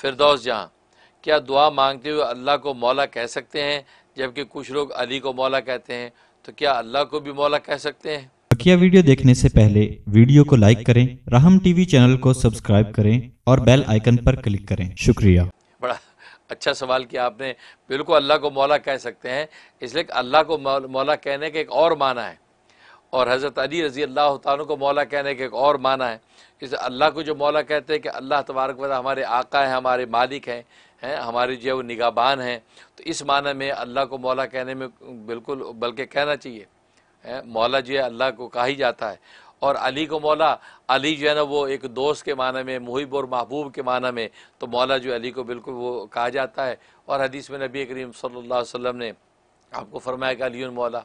फिरदौस जहाँ क्या दुआ मांगते हुए अल्लाह को मौला कह सकते हैं जबकि कुछ लोग अली को मौला कहते हैं तो क्या अल्लाह को भी मौला कह सकते हैं बकिया वीडियो देखने से पहले वीडियो को लाइक करें राहम टीवी चैनल को सब्सक्राइब करें और बेल आइकन पर क्लिक करें शुक्रिया बड़ा अच्छा सवाल किया आपने बिल्कुल अल्लाह को मौला कह सकते हैं इसलिए अल्लाह को मौला कहने का एक और माना है और हज़रत अली रज़ी अल्लाह तन को मौला कहने के एक और माना है जैसे अल्लाह को जो मौला कहते हैं कि अल्लाह तबारक वाली हमारे आका हैं हमारे मालिक हैं हैं हमारे जो है वो निगाबान हैं तो इस माना में अल्लाह को मौला कहने में बिल्कुल बल्कि कहना चाहिए मौला जो है अल्लाह को कहा ही जाता है और अली को मौला अली जो है ना वो एक दोस्त के माना में मुहिब और महबूब के माना में तो मौला जो अली को बिल्कुल वो कहा जाता है और हदीस में नबी करीम सल्ला वसम ने आपको फरमाया कि अली मौला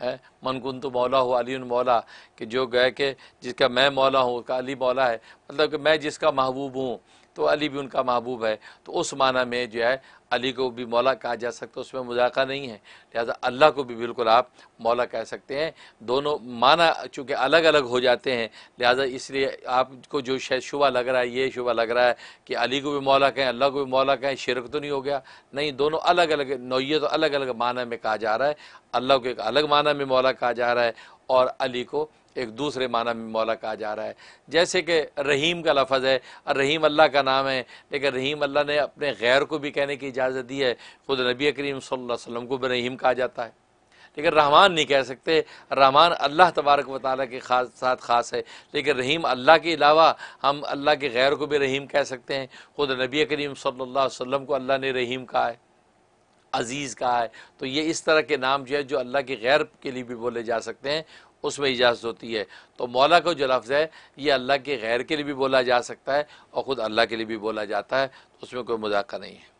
है मनकुन तो मौला हो अली मौला कि जो गए के जिसका मैं मौला हूँ उसका अली मौला है मतलब कि मैं जिसका महबूब हूँ तो अली भी उनका महबूब है तो उस माना में जो है अली को भी मौला कहा जा सकता है उसमें मुजाका नहीं है लिहाजा अल्लाह को भी बिल्कुल आप मौला कह सकते हैं दोनों माना चूँकि अलग अलग हो जाते हैं लिहाजा इसलिए आपको जो शायद शुबा लग रहा है ये शुबा लग रहा है कि अली को भी मौला कहें अल्लाह को भी मौला कहें शिरक तो नहीं हो गया नहीं दोनों अलग अलग नोयत तो अलग अलग माना में कहा जा रहा है अल्लाह को एक अलग माना में मौला कहा जा रहा है और अली को एक दूसरे माना में मौला कहा जा रहा है जैसे कि रहीम का लफज है और रहीम अल्लाह का नाम है लेकिन रहीम अल्लाह ने अपने गैर को भी कहने की इजाज़त दी है ख़ुद नबी करीम सल्लम को बरहीम कहा जाता है लेकिन रहमान नहीं कह सकते रहमान अल्लाह तबारक व ताली के खास साथ ख़ास है लेकिन रहीम अल्लाह के अलावा हम अल्लाह के गैर को भी रहीम कह सकते हैं ख़ुद नबी करीम सल्ला वसम को अल्लाह ने रहीम कहा है अज़ीज़ कहा है तो ये इस तरह के नाम जो है जो अल्लाह के गैर के लिए भी बोले जा सकते हैं उसमें इजाज़त होती है तो मौला का जो लफ्ज़ है ये अल्लाह के गैर के लिए भी बोला जा सकता है और ख़ुद अल्लाह के लिए भी बोला जाता है तो उसमें कोई मजाक नहीं है